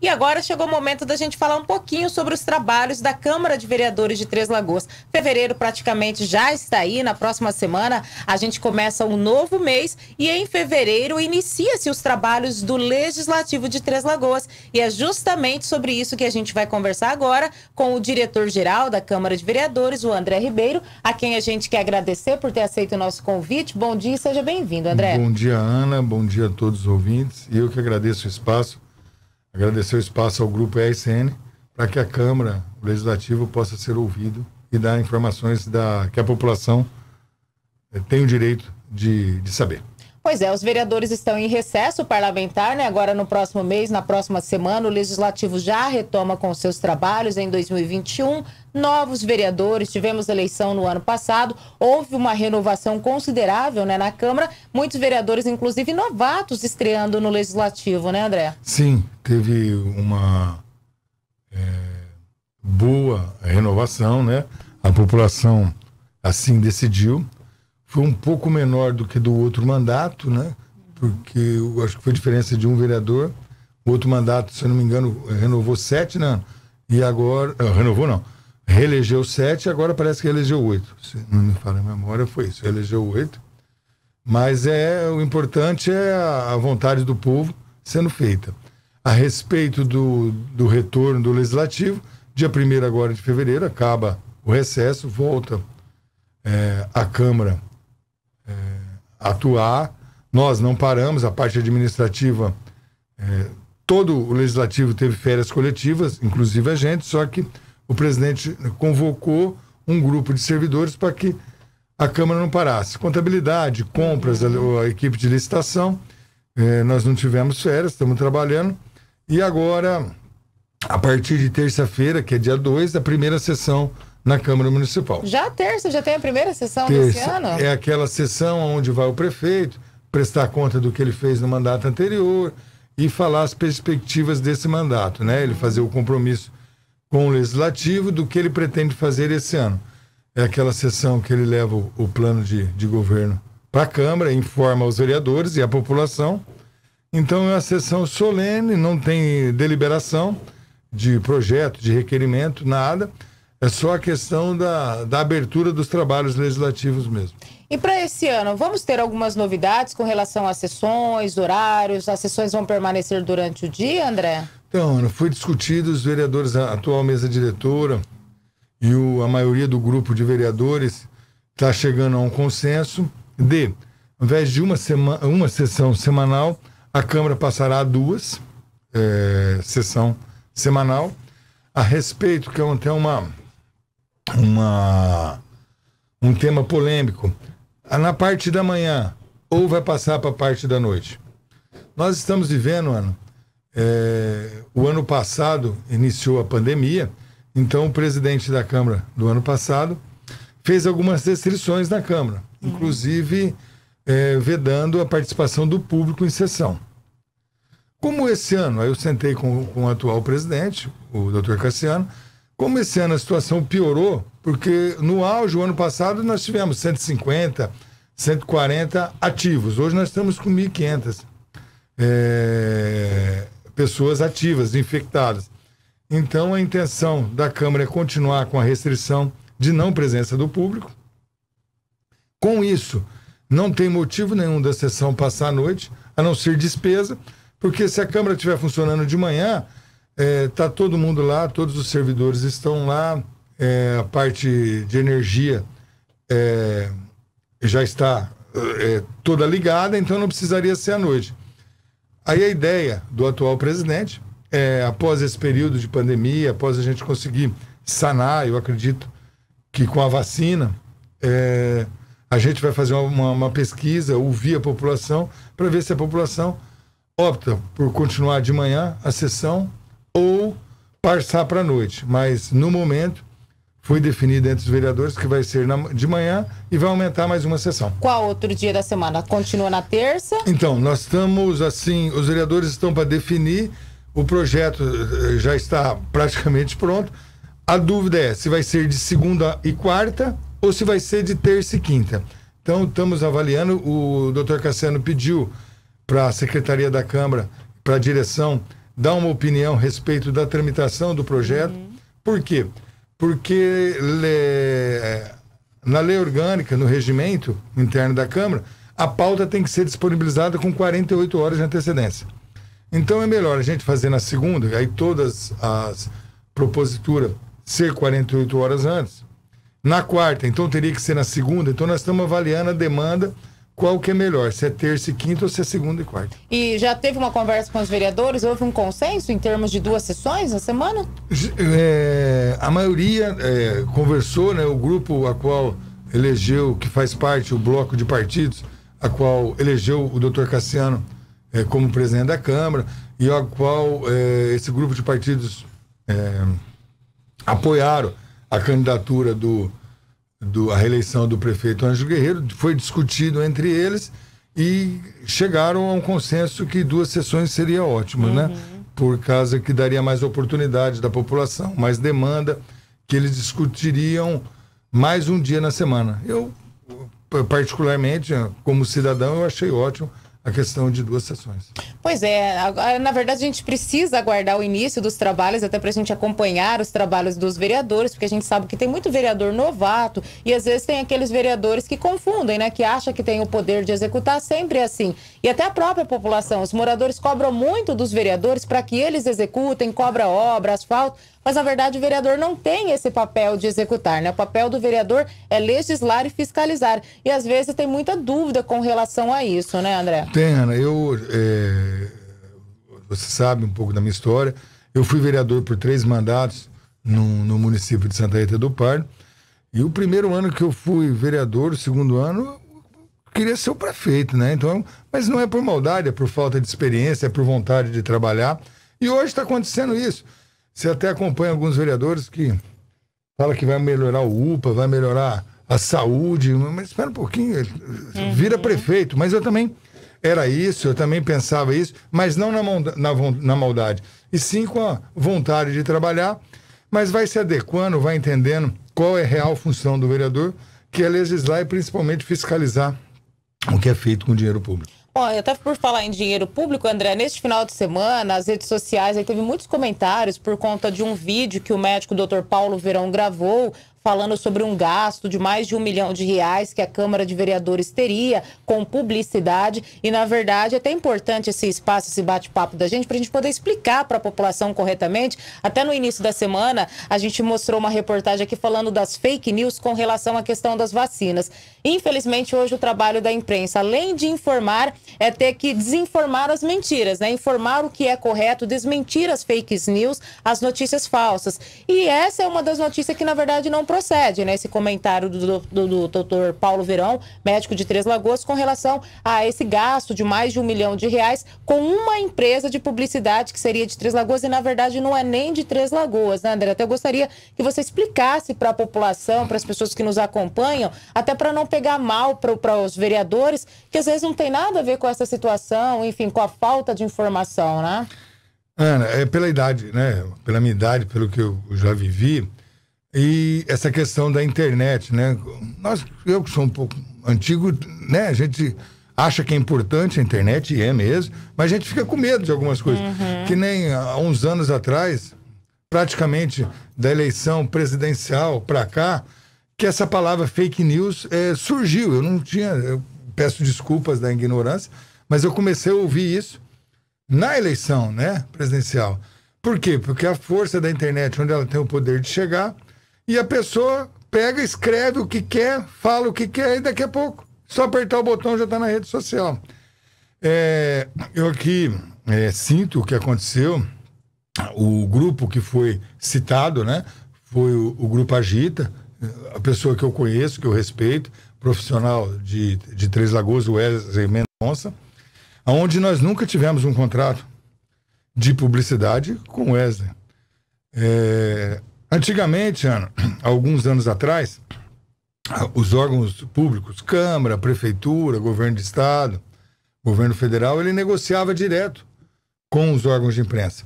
E agora chegou o momento da gente falar um pouquinho sobre os trabalhos da Câmara de Vereadores de Três Lagoas. Fevereiro praticamente já está aí, na próxima semana a gente começa um novo mês e em fevereiro inicia-se os trabalhos do Legislativo de Três Lagoas. E é justamente sobre isso que a gente vai conversar agora com o diretor-geral da Câmara de Vereadores, o André Ribeiro, a quem a gente quer agradecer por ter aceito o nosso convite. Bom dia e seja bem-vindo, André. Bom dia, Ana. Bom dia a todos os ouvintes. E eu que agradeço o espaço Agradecer o espaço ao Grupo ESN para que a Câmara Legislativa possa ser ouvido e dar informações da, que a população eh, tem o direito de, de saber. Pois é, os vereadores estão em recesso parlamentar, né? Agora no próximo mês, na próxima semana, o legislativo já retoma com seus trabalhos em 2021. Novos vereadores, tivemos eleição no ano passado, houve uma renovação considerável, né, na Câmara. Muitos vereadores, inclusive novatos, estreando no legislativo, né, André? Sim, teve uma é, boa renovação, né? A população assim decidiu foi um pouco menor do que do outro mandato, né? Porque eu acho que foi a diferença de um vereador. O outro mandato, se eu não me engano, renovou sete, né? E agora. Eh, renovou não. Reelegeu sete, agora parece que elegeu oito. Se não me fala a memória, foi isso. Reelegeu oito. Mas é, o importante é a, a vontade do povo sendo feita. A respeito do, do retorno do legislativo, dia 1 agora de fevereiro acaba o recesso, volta é, a Câmara atuar. Nós não paramos, a parte administrativa, é, todo o legislativo teve férias coletivas, inclusive a gente, só que o presidente convocou um grupo de servidores para que a Câmara não parasse. Contabilidade, compras, a, a equipe de licitação, é, nós não tivemos férias, estamos trabalhando. E agora, a partir de terça-feira, que é dia 2, a primeira sessão na Câmara Municipal. Já terça, já tem a primeira sessão terça desse ano? É aquela sessão onde vai o prefeito prestar conta do que ele fez no mandato anterior e falar as perspectivas desse mandato, né? Ele fazer o compromisso com o legislativo do que ele pretende fazer esse ano. É aquela sessão que ele leva o, o plano de, de governo para a Câmara, informa os vereadores e a população. Então é uma sessão solene, não tem deliberação de projeto, de requerimento, nada. É só a questão da, da abertura dos trabalhos legislativos mesmo. E para esse ano, vamos ter algumas novidades com relação às sessões, horários? As sessões vão permanecer durante o dia, André? Então, Ana, foi discutido, os vereadores, a atual mesa diretora e o, a maioria do grupo de vereadores está chegando a um consenso de, ao invés de uma, sema, uma sessão semanal, a Câmara passará a duas é, sessão semanal. A respeito, que é até uma uma, um tema polêmico. Ah, na parte da manhã, ou vai passar para a parte da noite? Nós estamos vivendo, ano É, o ano passado iniciou a pandemia, então o presidente da Câmara do ano passado fez algumas restrições na Câmara, uhum. inclusive é, vedando a participação do público em sessão. Como esse ano, aí eu sentei com, com o atual presidente, o doutor Cassiano, como esse ano a situação piorou, porque no auge, o ano passado, nós tivemos 150, 140 ativos. Hoje nós estamos com 1.500 é, eh, pessoas ativas, infectadas. Então, a intenção da Câmara é continuar com a restrição de não presença do público. Com isso, não tem motivo nenhum da sessão passar à noite, a não ser despesa, porque se a Câmara estiver funcionando de manhã, Está é, tá todo mundo lá, todos os servidores estão lá, é, a parte de energia é, já está é, toda ligada, então não precisaria ser à noite. Aí a ideia do atual presidente, é, após esse período de pandemia, após a gente conseguir sanar, eu acredito que com a vacina, é, a gente vai fazer uma, uma pesquisa, ouvir a população, para ver se a população opta por continuar de manhã a sessão ou passar para a noite. Mas, no momento, foi definido entre os vereadores que vai ser na, de manhã e vai aumentar mais uma sessão. Qual outro dia da semana? Continua na terça? Então, nós estamos assim, os vereadores estão para definir, o projeto eh, eh, já está praticamente pronto. A dúvida é se vai ser de segunda e quarta ou se vai ser de terça e quinta. Então, estamos avaliando, o doutor Cassiano pediu para a Secretaria da Câmara, para a direção, dar uma opinião a respeito da tramitação do projeto. Uhum. Por quê? Porque le... É, na lei orgânica, no regimento interno da Câmara, a pauta tem que ser disponibilizada com 48 horas de antecedência. Então é melhor a gente fazer na segunda, aí todas as proposituras ser 48 horas antes. Na quarta, então teria que ser na segunda. Então nós estamos avaliando a demanda qual que é melhor, se é terça e quinta ou se é segunda e quarta. E já teve uma conversa com os vereadores? Houve um consenso em termos de duas sessões na semana? É, a maioria é, conversou, né? O grupo a qual elegeu, que faz parte, o bloco de partidos, a qual elegeu o doutor Cassiano é, como presidente da Câmara, e a qual é, esse grupo de partidos é, apoiaram a candidatura do do, a reeleição do prefeito Anjo Guerreiro, foi discutido entre eles e chegaram a um consenso que duas sessões seria ótimo, né? uhum. né? Por causa que daria mais oportunidade da população, mais demanda, que eles discutiriam mais um dia na semana. Eu, particularmente, como cidadão, eu achei ótimo a questão de duas sessões. Pois é, agora, na verdade a gente precisa aguardar o início dos trabalhos, até para a gente acompanhar os trabalhos dos vereadores, porque a gente sabe que tem muito vereador novato e às vezes tem aqueles vereadores que confundem, né, que acham que tem o poder de executar, sempre é assim. E até a própria população, os moradores cobram muito dos vereadores para que eles executem, cobra obra, asfalto mas na verdade o vereador não tem esse papel de executar, né? O papel do vereador é legislar e fiscalizar. E às vezes tem muita dúvida com relação a isso, né, André? Tem, Ana. Eu, é... Você sabe um pouco da minha história. Eu fui vereador por três mandatos no, no município de Santa Rita do Pardo. E o primeiro ano que eu fui vereador, o segundo ano, queria ser o prefeito, né? Então, mas não é por maldade, é por falta de experiência, é por vontade de trabalhar. E hoje está acontecendo isso. Você até acompanha alguns vereadores que fala que vai melhorar o UPA, vai melhorar a saúde, mas espera um pouquinho, vira uhum. prefeito. Mas eu também era isso, eu também pensava isso, mas não na, na, na maldade, e sim com a vontade de trabalhar, mas vai se adequando, vai entendendo qual é a real função do vereador, que é legislar e principalmente fiscalizar o que é feito com dinheiro público. Olha, até por falar em dinheiro público, André, neste final de semana, as redes sociais teve muitos comentários por conta de um vídeo que o médico Dr. Paulo Verão gravou falando sobre um gasto de mais de um milhão de reais que a Câmara de Vereadores teria com publicidade. E, na verdade, é até importante esse espaço, esse bate-papo da gente, para a gente poder explicar para a população corretamente. Até no início da semana, a gente mostrou uma reportagem aqui falando das fake news com relação à questão das vacinas. Infelizmente, hoje o trabalho da imprensa, além de informar, é ter que desinformar as mentiras, né? Informar o que é correto, desmentir as fake news, as notícias falsas. E essa é uma das notícias que, na verdade, não procede, né? Esse comentário do, do, do doutor Paulo Verão, médico de Três Lagoas, com relação a esse gasto de mais de um milhão de reais com uma empresa de publicidade que seria de Três Lagoas e, na verdade, não é nem de Três Lagoas, né, André? Até eu gostaria que você explicasse para a população, para as pessoas que nos acompanham, até para não pegar mal para os vereadores, que às vezes não tem nada a ver com essa situação, enfim, com a falta de informação, né? Ana, é pela idade, né? Pela minha idade, pelo que eu já vivi, e essa questão da internet, né? Nós, eu que sou um pouco antigo, né? A gente acha que é importante a internet, e é mesmo, mas a gente fica com medo de algumas coisas. Uhum. Que nem há uns anos atrás, praticamente da eleição presidencial para cá, que essa palavra fake news é, surgiu. Eu não tinha, eu peço desculpas da ignorância, mas eu comecei a ouvir isso na eleição né, presidencial. Por quê? Porque a força da internet, onde ela tem o poder de chegar, e a pessoa pega, escreve o que quer, fala o que quer e daqui a pouco, só apertar o botão já está na rede social. É, eu aqui é, sinto o que aconteceu. O grupo que foi citado, né? Foi o, o grupo Agita, a pessoa que eu conheço, que eu respeito, profissional de, de Três Lagoas, Wesley Mendonça, aonde nós nunca tivemos um contrato de publicidade com Wesley. É, Antigamente, Ana, alguns anos atrás, os órgãos públicos, Câmara, Prefeitura, Governo de Estado, Governo Federal, ele negociava direto com os órgãos de imprensa.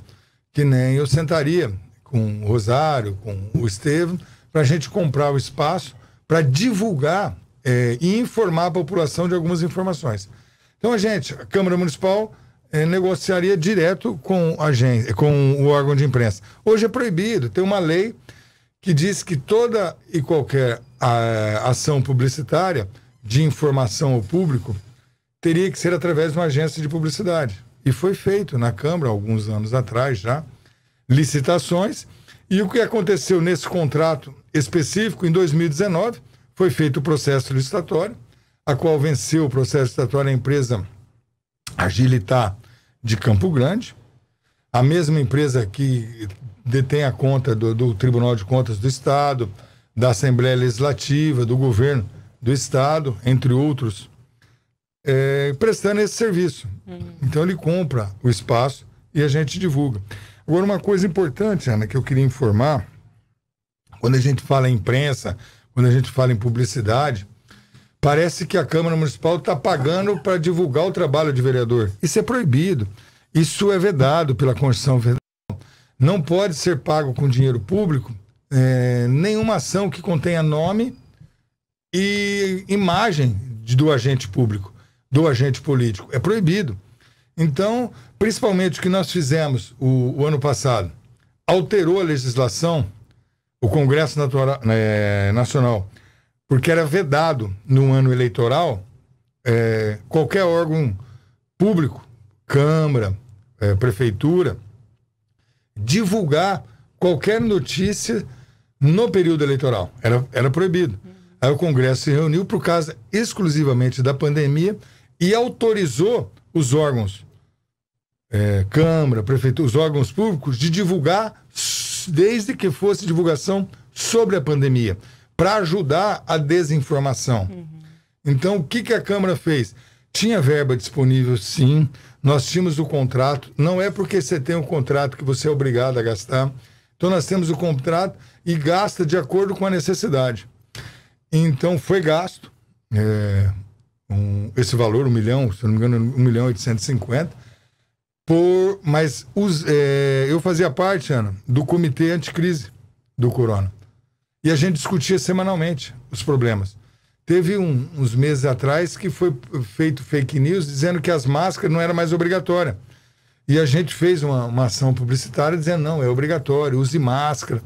Que nem eu sentaria com o Rosário, com o Estevam, para a gente comprar o espaço para divulgar é, e informar a população de algumas informações. Então, a gente, a Câmara Municipal é, negociaria direto com, agência, com o órgão de imprensa. Hoje é proibido, tem uma lei que diz que toda e qualquer a, ação publicitária de informação ao público teria que ser através de uma agência de publicidade. E foi feito na Câmara, alguns anos atrás já, licitações. E o que aconteceu nesse contrato específico, em 2019, foi feito o processo licitatório, a qual venceu o processo licitatório a empresa Agilitar de Campo Grande, a mesma empresa que detém a conta do, do Tribunal de Contas do Estado, da Assembleia Legislativa, do governo do Estado, entre outros, é, prestando esse serviço. Uhum. Então ele compra o espaço e a gente divulga. Agora, uma coisa importante, Ana, que eu queria informar, quando a gente fala em imprensa, quando a gente fala em publicidade, Parece que a Câmara Municipal está pagando para divulgar o trabalho de vereador. Isso é proibido. Isso é vedado pela Constituição Federal. Não pode ser pago com dinheiro público é, nenhuma ação que contenha nome e imagem de, do agente público, do agente político. É proibido. Então, principalmente o que nós fizemos o, o ano passado, alterou a legislação, o Congresso Natural, é, Nacional porque era vedado num ano eleitoral é, qualquer órgão público, Câmara, é, Prefeitura, divulgar qualquer notícia no período eleitoral. Era, era proibido. Aí o Congresso se reuniu por causa exclusivamente da pandemia e autorizou os órgãos, é, Câmara, Prefeitura, os órgãos públicos, de divulgar desde que fosse divulgação sobre a pandemia para ajudar a desinformação. Uhum. Então, o que, que a Câmara fez? Tinha verba disponível, sim, nós tínhamos o contrato. Não é porque você tem um contrato que você é obrigado a gastar. Então, nós temos o contrato e gasta de acordo com a necessidade. Então, foi gasto é, um, esse valor, um milhão, se não me engano, um milhão e 850. Por, mas os, é, eu fazia parte, Ana, do comitê anticrise do corona. E a gente discutia semanalmente os problemas. Teve um, uns meses atrás que foi feito fake news dizendo que as máscaras não eram mais obrigatórias. E a gente fez uma, uma ação publicitária dizendo: não, é obrigatório, use máscara.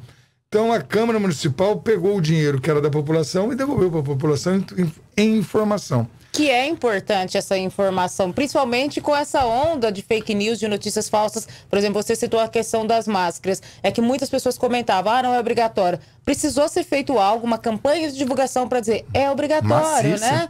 Então a Câmara Municipal pegou o dinheiro que era da população e devolveu para a população em, em informação que é importante essa informação, principalmente com essa onda de fake news, de notícias falsas. Por exemplo, você citou a questão das máscaras. É que muitas pessoas comentavam, ah, não é obrigatório. Precisou ser feito algo, uma campanha de divulgação para dizer, é obrigatório, Maciça. né?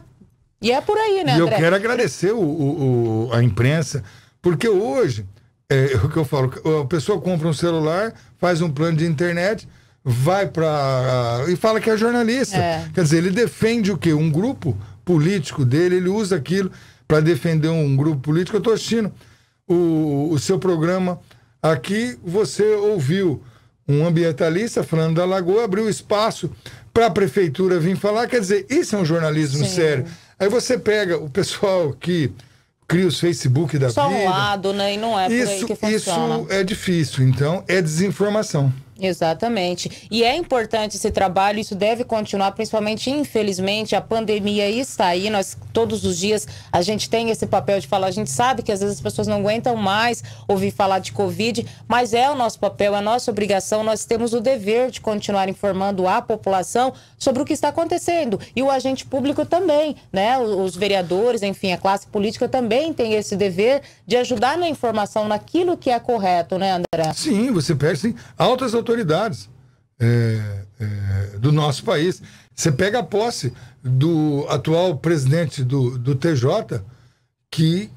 E é por aí, né, André? E eu quero agradecer o, o, o a imprensa, porque hoje, é, é o que eu falo, a pessoa compra um celular, faz um plano de internet, vai para e fala que é jornalista. É. Quer dizer, ele defende o quê? Um grupo, político dele, ele usa aquilo para defender um grupo político. Eu estou assistindo o, o seu programa aqui, você ouviu um ambientalista falando da Lagoa, abriu espaço para a prefeitura vir falar. Quer dizer, isso é um jornalismo Sim. sério. Aí você pega o pessoal que cria os Facebook da Só vida. Só um lado, né? E não é isso, Isso é difícil. Então, é desinformação. Exatamente. E é importante esse trabalho, isso deve continuar, principalmente, infelizmente, a pandemia está aí. Nós, todos os dias, a gente tem esse papel de falar. A gente sabe que às vezes as pessoas não aguentam mais ouvir falar de Covid, mas é o nosso papel, é a nossa obrigação. Nós temos o dever de continuar informando a população sobre o que está acontecendo. E o agente público também, né? Os vereadores, enfim, a classe política também tem esse dever de ajudar na informação, naquilo que é correto, né, André? Sim, você perde altas autoridades autoridades é, é, do nosso país. Você pega a posse do atual presidente do, do TJ, que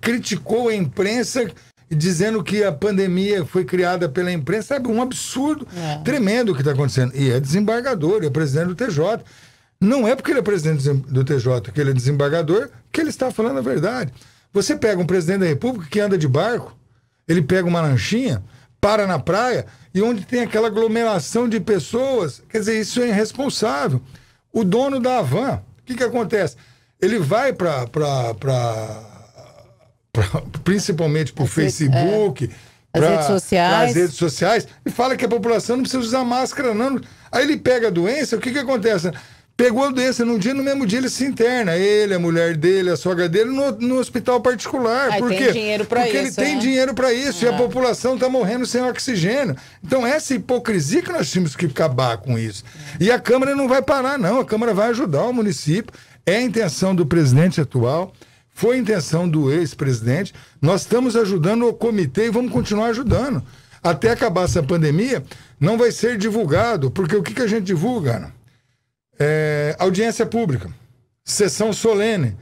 criticou a imprensa dizendo que a pandemia foi criada pela imprensa. Sabe, um absurdo é. tremendo o que está acontecendo. E é desembargador, é presidente do TJ. Não é porque ele é presidente do TJ que ele é desembargador que ele está falando a verdade. Você pega um presidente da República que anda de barco, ele pega uma lanchinha, para na praia, e onde tem aquela aglomeração de pessoas, quer dizer, isso é irresponsável. O dono da Avan o que, que acontece? Ele vai para. Principalmente para o Facebook, é, para as redes sociais, e fala que a população não precisa usar máscara, não. Aí ele pega a doença, o que, que acontece? Pegou a doença num dia, no mesmo dia ele se interna. Ele, a mulher dele, a sogra dele, no, no hospital particular. Aí Por tem Dinheiro pra Porque isso, ele tem né? dinheiro para isso e a ah. população está morrendo sem oxigênio. Então, essa hipocrisia que nós temos que acabar com isso. E a Câmara não vai parar, não. A Câmara vai ajudar o município. É a intenção do presidente atual, foi a intenção do ex-presidente. Nós estamos ajudando o comitê e vamos continuar ajudando. Até acabar essa pandemia, não vai ser divulgado, porque o que, que a gente divulga, Ana? É, audiência pública, sessão solene.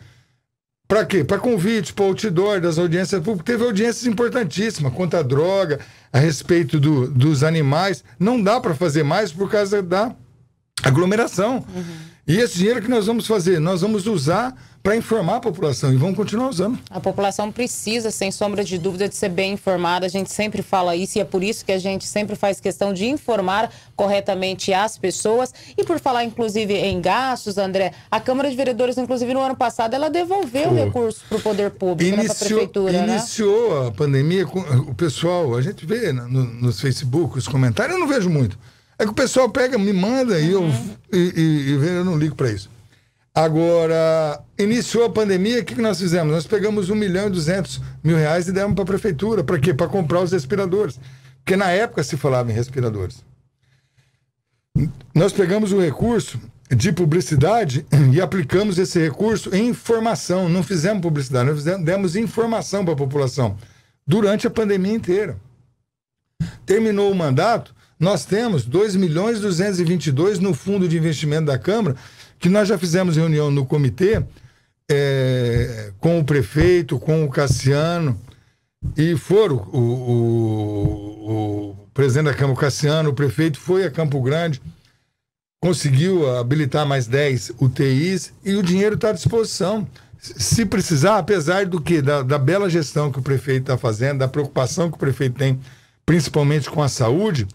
Para quê? Para convite, para outdoor das audiências públicas. Teve audiências importantíssimas quanto à droga, a respeito do, dos animais. Não dá para fazer mais por causa da aglomeração. Uhum. E esse dinheiro que nós vamos fazer, nós vamos usar para informar a população e vamos continuar usando. A população precisa, sem sombra de dúvida, de ser bem informada. A gente sempre fala isso e é por isso que a gente sempre faz questão de informar corretamente as pessoas. E por falar, inclusive, em gastos, André, a Câmara de Vereadores, inclusive, no ano passado, ela devolveu o recurso para o poder público, né, para a prefeitura. Né? Iniciou né? a pandemia, eh, o pessoal, a gente vê no, nos Facebook os comentários, eu não vejo muito é que o pessoal pega, me manda uhum. e eu e, e, eu não ligo para isso. Agora, iniciou a pandemia, o que, que nós fizemos? Nós pegamos 1 milhão e 200 mil reais e demos para a prefeitura. Para quê? Para comprar os respiradores. Porque na época se falava em respiradores. Nós pegamos o recurso de publicidade e aplicamos esse recurso em informação. Não fizemos publicidade, nós fizemos, demos informação para a população durante a pandemia inteira. Terminou o mandato, nós temos 2 milhões 222 no fundo de investimento da Câmara, que nós já fizemos reunião no comitê é, com o prefeito, com o Cassiano, e foram o, o, o presidente da Câmara, o Cassiano, o prefeito foi a Campo Grande, conseguiu habilitar mais 10 UTIs e o dinheiro está à disposição. Se precisar, apesar do que? Da, da bela gestão que o prefeito está fazendo, da preocupação que o prefeito tem, principalmente com a saúde,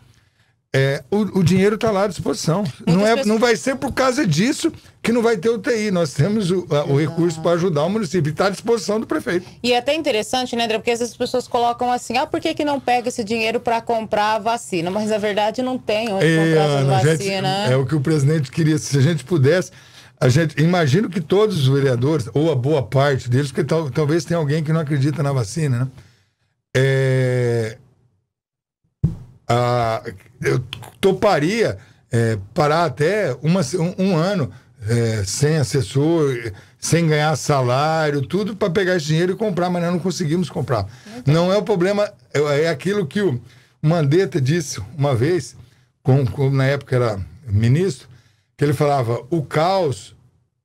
é, o, o, dinheiro está lá à disposição. não, é, pessoas... não vai ser por causa disso que não vai ter UTI. Nós temos o, a, o recurso para ajudar o município. Está à disposição do prefeito. E é até interessante, né, André? Porque essas pessoas colocam assim: ah, por que, que não pega esse dinheiro para comprar a vacina? Mas na verdade não tem onde é, comprar essa vacina. Gente, é o que o presidente queria. Se a gente pudesse. A gente, imagino que todos os vereadores, ou a boa parte deles, porque tal, talvez tenha alguém que não acredita na vacina, né? É, ah, eu toparia é, parar até uma, um, um ano é, sem assessor, sem ganhar salário, tudo para pegar esse dinheiro e comprar, mas nós não conseguimos comprar. Então. Não é o problema, é, é aquilo que o Mandetta disse uma vez, com, com, na época era ministro, que ele falava: o caos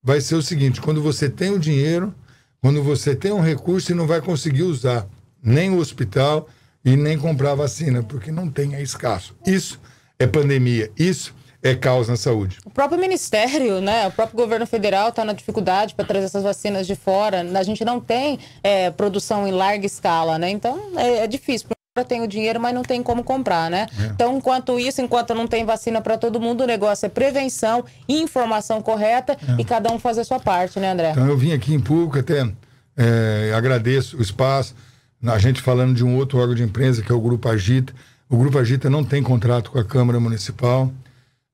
vai ser o seguinte, quando você tem o dinheiro, quando você tem um recurso e não vai conseguir usar nem o hospital, e nem comprar vacina, porque não tem, é escasso. Isso é pandemia, isso é caos na saúde. O próprio ministério, né, o próprio governo federal está na dificuldade para trazer essas vacinas de fora. A gente não tem é, produção em larga escala, né? Então é, é difícil tem o dinheiro, mas não tem como comprar, né? É. Então, enquanto isso, enquanto não tem vacina para todo mundo, o negócio é prevenção, informação correta é. e cada um fazer a sua parte, né, André? Então, eu vim aqui em público até, é, agradeço o espaço, a gente falando de um outro órgão de imprensa, que é o Grupo Agita. O Grupo Agita não tem contrato com a Câmara Municipal.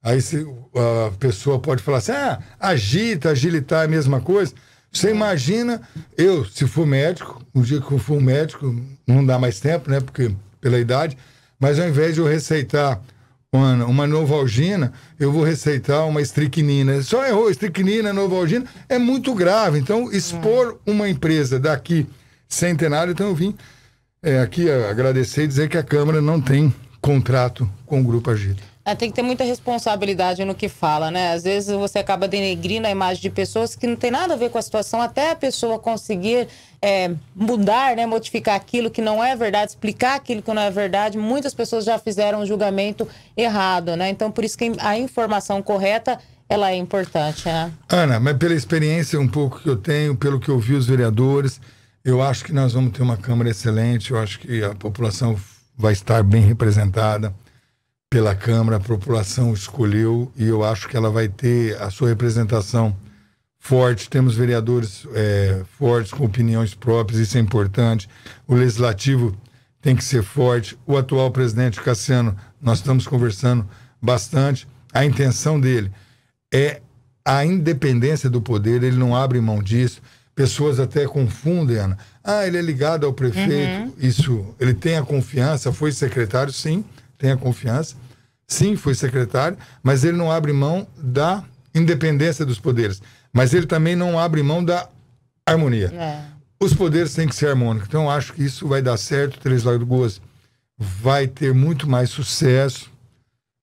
Aí se, a pessoa pode falar assim: ah, agita, agilitar é a mesma coisa. Você imagina, eu, se for médico, um dia que eu for médico, não dá mais tempo, né? Porque pela idade, mas ao invés de eu receitar uma, uma novalgina, eu vou receitar uma estricnina. Só errou, estricnina, novalgina, é muito grave. Então, expor uma empresa daqui centenário, então eu vim é, aqui é, agradecer e dizer que a Câmara não tem contrato com o Grupo Agito. É, tem que ter muita responsabilidade no que fala, né? Às vezes você acaba denegrindo a imagem de pessoas que não tem nada a ver com a situação, até a pessoa conseguir é, mudar, né, modificar aquilo que não é verdade, explicar aquilo que não é verdade. Muitas pessoas já fizeram um julgamento errado, né? Então, por isso que a informação correta ela é importante, né? Ana, mas pela experiência um pouco que eu tenho, pelo que eu vi os vereadores, eu acho que nós vamos ter uma Câmara excelente, eu acho que a população vai estar bem representada pela Câmara, a população escolheu e eu acho que ela vai ter a sua representação forte. Temos vereadores é, fortes, com opiniões próprias, isso é importante. O legislativo tem que ser forte. O atual presidente Cassiano, nós estamos conversando bastante. A intenção dele é a independência do poder, ele não abre mão disso pessoas até confundem, Ana. Ah, ele é ligado ao prefeito, uhum. isso, ele tem a confiança, foi secretário, sim, tem a confiança, sim, foi secretário, mas ele não abre mão da independência dos poderes, mas ele também não abre mão da harmonia. É. Os poderes têm que ser harmônicos, então eu acho que isso vai dar certo, Três Lagoas vai ter muito mais sucesso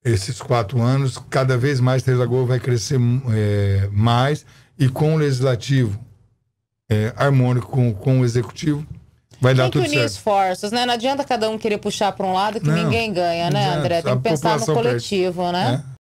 esses quatro anos, cada vez mais Três Lagoas vai crescer é, mais, e com o legislativo é, harmônico com, com o executivo. Vai dar Tem tudo que unir certo. esforços, né? Não adianta cada um querer puxar para um lado que não, ninguém ganha, né, André? Tem que pensar no coletivo, perde. né? É.